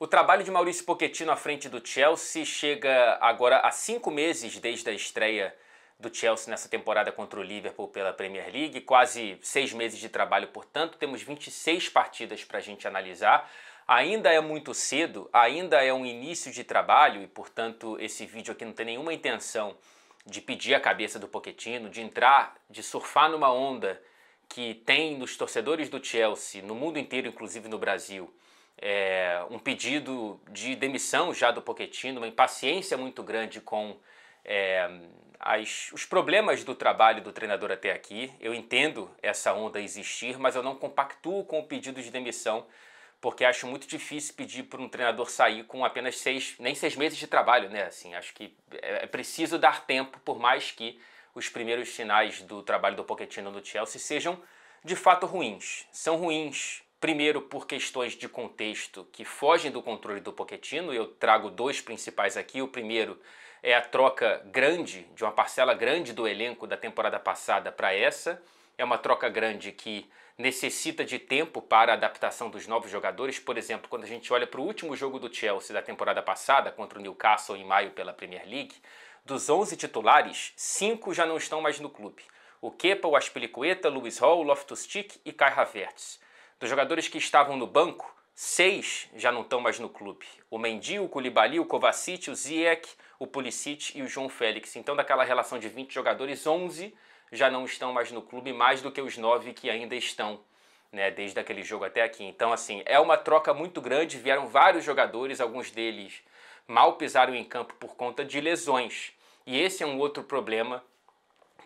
O trabalho de Maurício Pochettino à frente do Chelsea chega agora a cinco meses desde a estreia do Chelsea nessa temporada contra o Liverpool pela Premier League. Quase seis meses de trabalho, portanto, temos 26 partidas para a gente analisar. Ainda é muito cedo, ainda é um início de trabalho e, portanto, esse vídeo aqui não tem nenhuma intenção de pedir a cabeça do Poquetino, de entrar, de surfar numa onda que tem nos torcedores do Chelsea, no mundo inteiro, inclusive no Brasil, é, um pedido de demissão já do Poquetino, uma impaciência muito grande com é, as, os problemas do trabalho do treinador até aqui. Eu entendo essa onda existir, mas eu não compactuo com o pedido de demissão, porque acho muito difícil pedir para um treinador sair com apenas seis, nem seis meses de trabalho, né? Assim, acho que é, é preciso dar tempo, por mais que os primeiros sinais do trabalho do Poquetino no Chelsea sejam de fato ruins. São ruins Primeiro, por questões de contexto que fogem do controle do Poquetino, eu trago dois principais aqui. O primeiro é a troca grande, de uma parcela grande do elenco da temporada passada para essa. É uma troca grande que necessita de tempo para a adaptação dos novos jogadores. Por exemplo, quando a gente olha para o último jogo do Chelsea da temporada passada, contra o Newcastle em maio pela Premier League, dos 11 titulares, 5 já não estão mais no clube. O Kepa, o Aspilicueta, Luiz Hall, Loftus-Cheek e Kai Havertz. Dos jogadores que estavam no banco, seis já não estão mais no clube. O Mendy, o Koulibaly, o Kovacic, o Ziyech, o Pulisic e o João Félix. Então daquela relação de 20 jogadores, 11 já não estão mais no clube, mais do que os nove que ainda estão. Né, desde aquele jogo até aqui. Então, assim, é uma troca muito grande. Vieram vários jogadores, alguns deles mal pisaram em campo por conta de lesões. E esse é um outro problema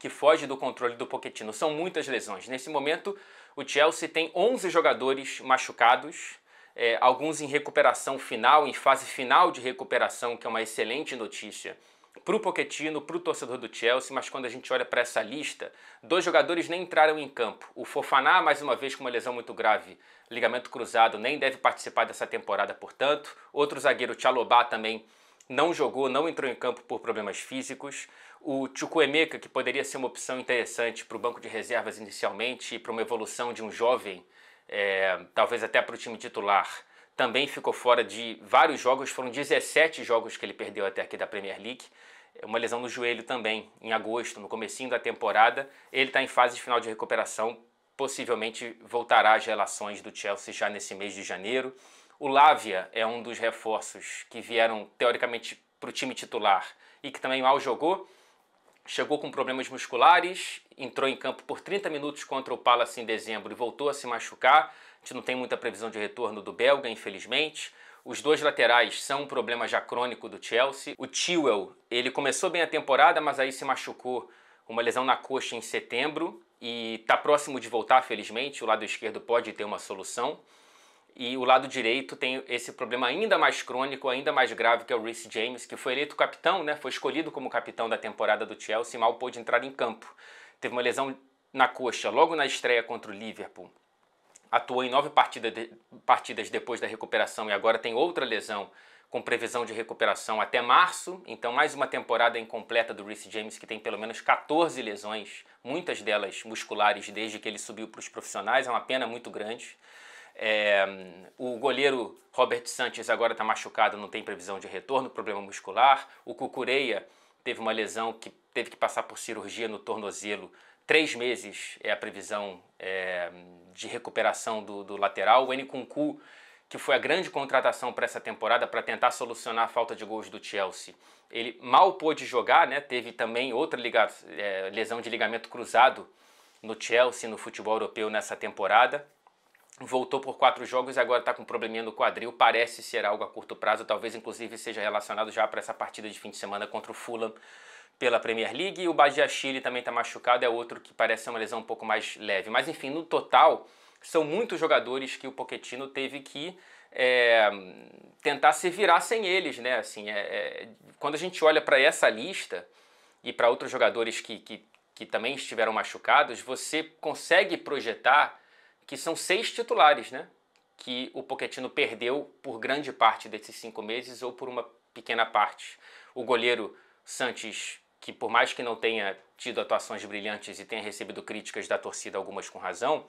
que foge do controle do Poquetino. São muitas lesões. Nesse momento, o Chelsea tem 11 jogadores machucados, é, alguns em recuperação final, em fase final de recuperação, que é uma excelente notícia para o Pochettino, para o torcedor do Chelsea, mas quando a gente olha para essa lista, dois jogadores nem entraram em campo. O Fofaná, mais uma vez, com uma lesão muito grave, ligamento cruzado, nem deve participar dessa temporada, portanto. Outro zagueiro, Tchalobá, também não jogou, não entrou em campo por problemas físicos. O Chukwuemeka, que poderia ser uma opção interessante para o banco de reservas inicialmente e para uma evolução de um jovem, é, talvez até para o time titular, também ficou fora de vários jogos. Foram 17 jogos que ele perdeu até aqui da Premier League. É uma lesão no joelho também, em agosto, no comecinho da temporada. Ele está em fase final de recuperação, possivelmente voltará às relações do Chelsea já nesse mês de janeiro. O Lávia é um dos reforços que vieram teoricamente para o time titular e que também mal jogou. Chegou com problemas musculares, entrou em campo por 30 minutos contra o Palace em dezembro e voltou a se machucar. A gente não tem muita previsão de retorno do belga, infelizmente. Os dois laterais são um problema já crônico do Chelsea. O Tiwell, ele começou bem a temporada, mas aí se machucou com uma lesão na coxa em setembro e está próximo de voltar, felizmente. O lado esquerdo pode ter uma solução. E o lado direito tem esse problema ainda mais crônico, ainda mais grave, que é o Reece James, que foi eleito capitão, né? foi escolhido como capitão da temporada do Chelsea e mal pôde entrar em campo. Teve uma lesão na coxa logo na estreia contra o Liverpool. Atuou em nove partida de, partidas depois da recuperação e agora tem outra lesão com previsão de recuperação até março. Então, mais uma temporada incompleta do Reece James, que tem pelo menos 14 lesões, muitas delas musculares, desde que ele subiu para os profissionais. É uma pena muito grande. É, o goleiro Robert Sanches agora está machucado, não tem previsão de retorno, problema muscular. O Cucureia teve uma lesão que teve que passar por cirurgia no tornozelo. Três meses é a previsão é, de recuperação do, do lateral. O Nkunku, que foi a grande contratação para essa temporada para tentar solucionar a falta de gols do Chelsea, ele mal pôde jogar, né? teve também outra liga, é, lesão de ligamento cruzado no Chelsea, no futebol europeu nessa temporada voltou por quatro jogos e agora está com um probleminha no quadril. Parece ser algo a curto prazo, talvez inclusive seja relacionado já para essa partida de fim de semana contra o Fulham pela Premier League. E o Badia Chile também está machucado, é outro que parece ser uma lesão um pouco mais leve. Mas enfim, no total, são muitos jogadores que o Poquetino teve que é, tentar se virar sem eles, né? Assim, é, é, quando a gente olha para essa lista e para outros jogadores que, que, que também estiveram machucados, você consegue projetar que são seis titulares, né? Que o Poquetino perdeu por grande parte desses cinco meses ou por uma pequena parte. O goleiro Sanches, que por mais que não tenha tido atuações brilhantes e tenha recebido críticas da torcida, algumas com razão,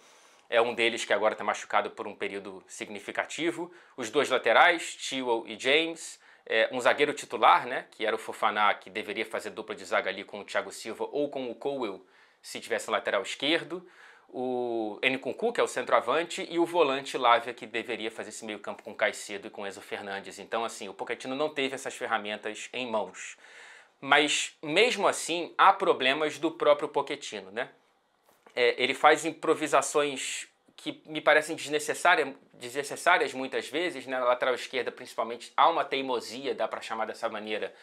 é um deles que agora está machucado por um período significativo. Os dois laterais, Tewell e James. É, um zagueiro titular, né, que era o Fofaná, que deveria fazer dupla de zaga ali com o Thiago Silva ou com o Cowell, se tivesse lateral esquerdo o Nkunku, que é o centroavante, e o volante Lávia, que deveria fazer esse meio campo com Caicedo e com Enzo Fernandes. Então, assim, o Pochettino não teve essas ferramentas em mãos. Mas, mesmo assim, há problemas do próprio Pochettino, né? É, ele faz improvisações que me parecem desnecessárias, desnecessárias muitas vezes, né? na lateral esquerda principalmente, há uma teimosia, dá para chamar dessa maneira,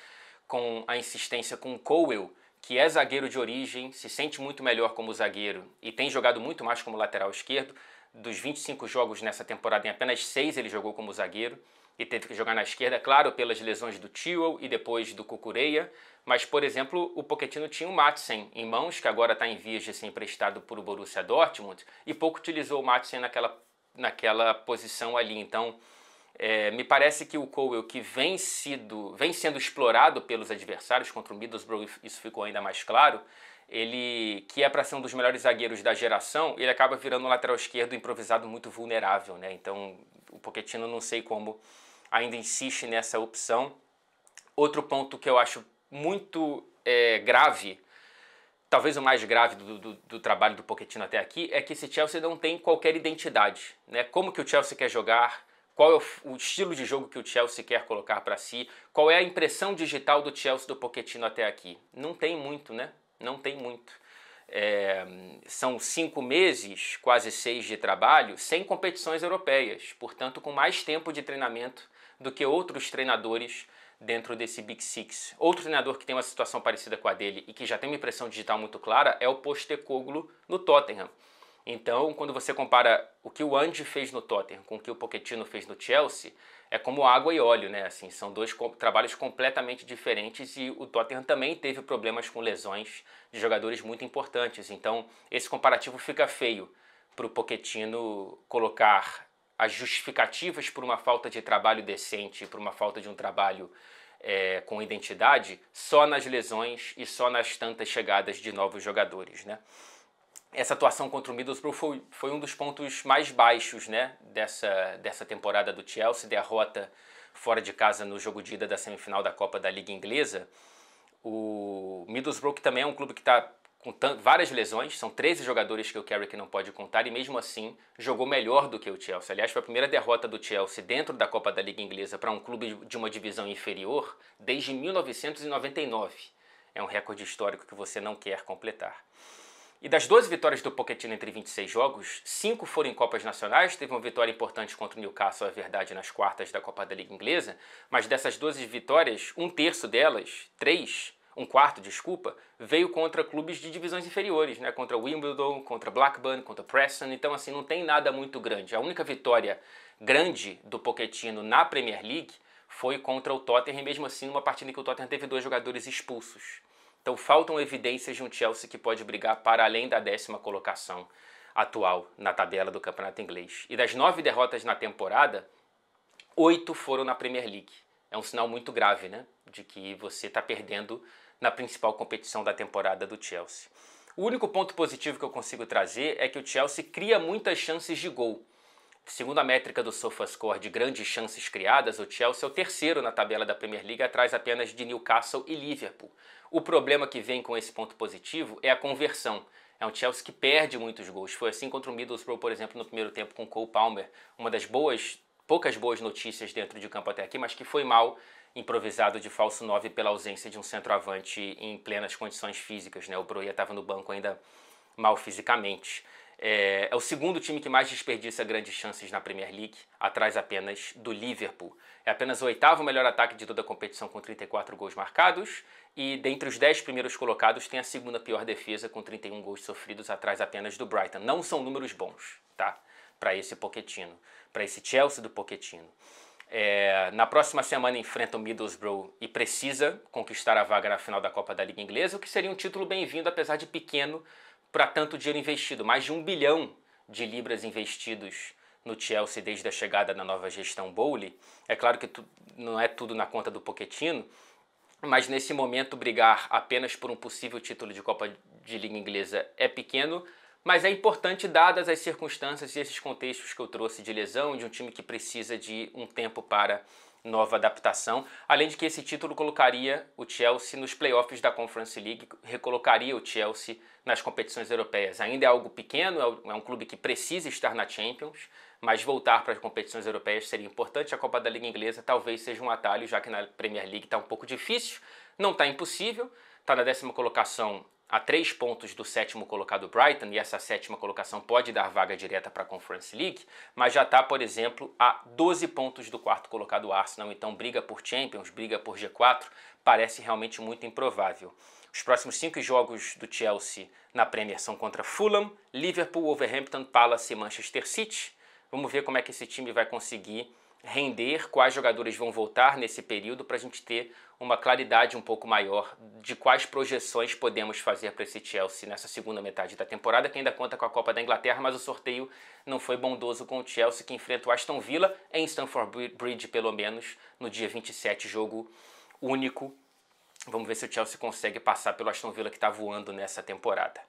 com a insistência com o Cowell, que é zagueiro de origem, se sente muito melhor como zagueiro e tem jogado muito mais como lateral esquerdo. Dos 25 jogos nessa temporada, em apenas 6 ele jogou como zagueiro e teve que jogar na esquerda, claro, pelas lesões do Tio e depois do Cucureia, mas, por exemplo, o Poquetino tinha o Matsen em mãos, que agora está em vias de ser emprestado por o Borussia Dortmund, e pouco utilizou o Matsen naquela, naquela posição ali. Então, é, me parece que o Cowell, que vem, sido, vem sendo explorado pelos adversários, contra o Middlesbrough isso ficou ainda mais claro, ele que é para ser um dos melhores zagueiros da geração, ele acaba virando um lateral esquerdo improvisado muito vulnerável, né? Então, o Pochettino não sei como ainda insiste nessa opção. Outro ponto que eu acho muito é, grave, talvez o mais grave do, do, do, trabalho do Pochettino até aqui, é que esse Chelsea não tem qualquer identidade, né? Como que o Chelsea quer jogar? qual é o, estilo de jogo que o Chelsea quer colocar para si, qual é a impressão digital do Chelsea do Pochettino até aqui. Não tem muito, né? Não tem muito. É, são cinco meses, quase seis de trabalho, sem competições europeias, portanto, com mais tempo de treinamento do que outros treinadores dentro desse Big Six. Outro treinador que tem uma situação parecida com a dele e que já tem uma impressão digital muito clara é o Postecoglou no Tottenham. Então, quando você compara o que o Andy fez no Tottenham com o que o Pochettino fez no Chelsea, é como água e óleo, né? Assim, são dois co trabalhos completamente diferentes e o Tottenham também teve problemas com lesões de jogadores muito importantes. Então, esse comparativo fica feio para o Pochettino colocar as justificativas por uma falta de trabalho decente, por uma falta de um trabalho é, com identidade, só nas lesões e só nas tantas chegadas de novos jogadores, né? essa atuação contra o Middlesbrough foi, foi, um dos pontos mais baixos né, dessa, dessa temporada do Chelsea, derrota fora de casa no jogo de ida da semifinal da Copa da Liga Inglesa. O Middlesbrough também é um clube que está com várias lesões, são 13 jogadores que o Carrick não pode contar e mesmo assim jogou melhor do que o Chelsea. Aliás, foi a primeira derrota do Chelsea dentro da Copa da Liga Inglesa para um clube de uma divisão inferior desde 1999. É um recorde histórico que você não quer completar. E das 12 vitórias do Pochettino entre 26 jogos, 5 foram em Copas Nacionais, teve uma vitória importante contra o Newcastle, é verdade, nas quartas da Copa da Liga Inglesa, mas dessas 12 vitórias, um terço delas, 3, um quarto, desculpa, veio contra clubes de divisões inferiores, né? Contra Wimbledon, contra Blackburn, contra Preston, então assim, não tem nada muito grande. A única vitória grande do Pochettino na Premier League foi contra o Tottenham, mesmo assim numa partida em que o Tottenham teve dois jogadores expulsos. Então faltam evidências de um Chelsea que pode brigar para além da décima colocação atual na tabela do campeonato inglês. E das nove derrotas na temporada, oito foram na Premier League. É um sinal muito grave, né? De que você está perdendo na principal competição da temporada do Chelsea. O único ponto positivo que eu consigo trazer é que o Chelsea cria muitas chances de gol. Segundo a métrica do SofaScore de grandes chances criadas, o Chelsea é o terceiro na tabela da Premier League, atrás apenas de Newcastle e Liverpool. O problema que vem com esse ponto positivo é a conversão. É um Chelsea que perde muitos gols. Foi assim contra o Middlesbrough, por exemplo, no primeiro tempo com Cole Palmer. Uma das boas, poucas boas notícias dentro de campo até aqui, mas que foi mal improvisado de falso 9 pela ausência de um centroavante em plenas condições físicas. Né? O Broia estava no banco ainda mal fisicamente. É, é, o segundo time que mais desperdiça grandes chances na Premier League, atrás apenas do Liverpool. É apenas o oitavo melhor ataque de toda a competição, com 34 gols marcados, e dentre os 10 primeiros colocados tem a segunda pior defesa, com 31 gols sofridos, atrás apenas do Brighton. Não são números bons, tá? Para esse Poquetino, para esse Chelsea do Poquetino. É, na próxima semana enfrenta o Middlesbrough e precisa conquistar a vaga na final da Copa da Liga Inglesa, o que seria um título bem-vindo, apesar de pequeno, para tanto dinheiro investido, mais de um bilhão de libras investidos no Chelsea desde a chegada da nova gestão Bowley. É claro que tu, não é tudo na conta do Poquetino, mas nesse momento brigar apenas por um possível título de Copa de Liga Inglesa é pequeno, mas é importante dadas as circunstâncias e esses contextos que eu trouxe de lesão de um time que precisa de um tempo para nova adaptação, além de que esse título colocaria o Chelsea nos playoffs da Conference League, recolocaria o Chelsea nas competições europeias. Ainda é algo pequeno, é, é um clube que precisa estar na Champions, mas voltar para as competições europeias seria importante. A Copa da Liga Inglesa talvez seja um atalho, já que na Premier League está um pouco difícil, não está impossível, está na décima colocação a três pontos do sétimo colocado Brighton, e essa sétima colocação pode dar vaga direta para a Conference League, mas já está, por exemplo, a 12 pontos do quarto colocado Arsenal, então briga por Champions, briga por G4, parece realmente muito improvável. Os próximos cinco jogos do Chelsea na Premier são contra Fulham, Liverpool, Wolverhampton, Palace e Manchester City. Vamos ver como é que esse time vai conseguir render, quais jogadores vão voltar nesse período, para a gente ter uma claridade um pouco maior de quais projeções podemos fazer para esse Chelsea nessa segunda metade da temporada, que ainda conta com a Copa da Inglaterra, mas o sorteio não foi bondoso com o Chelsea, que enfrenta o Aston Villa em Stamford Bridge, pelo menos, no dia 27, jogo único. Vamos ver se o Chelsea consegue passar pelo Aston Villa, que está voando nessa temporada.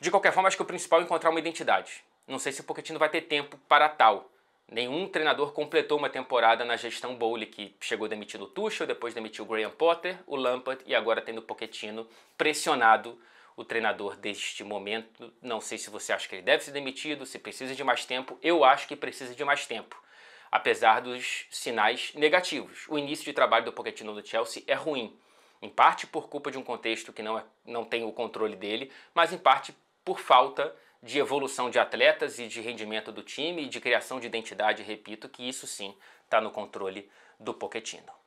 De qualquer forma, acho que o principal é encontrar uma identidade. Não sei se o Pochettino vai ter tempo para tal, Nenhum treinador completou uma temporada na gestão Bowley, que chegou demitindo o Tuchel, depois demitiu o Graham Potter, o Lampard e agora tendo o Pochettino pressionado o treinador deste momento. Não sei se você acha que ele deve ser demitido, se precisa de mais tempo. Eu acho que precisa de mais tempo, apesar dos sinais negativos. O início de trabalho do Pochettino do Chelsea é ruim, em parte por culpa de um contexto que não, é, não tem o controle dele, mas em parte por falta de evolução de atletas e de rendimento do time e de criação de identidade, repito que isso sim está no controle do Poquetino.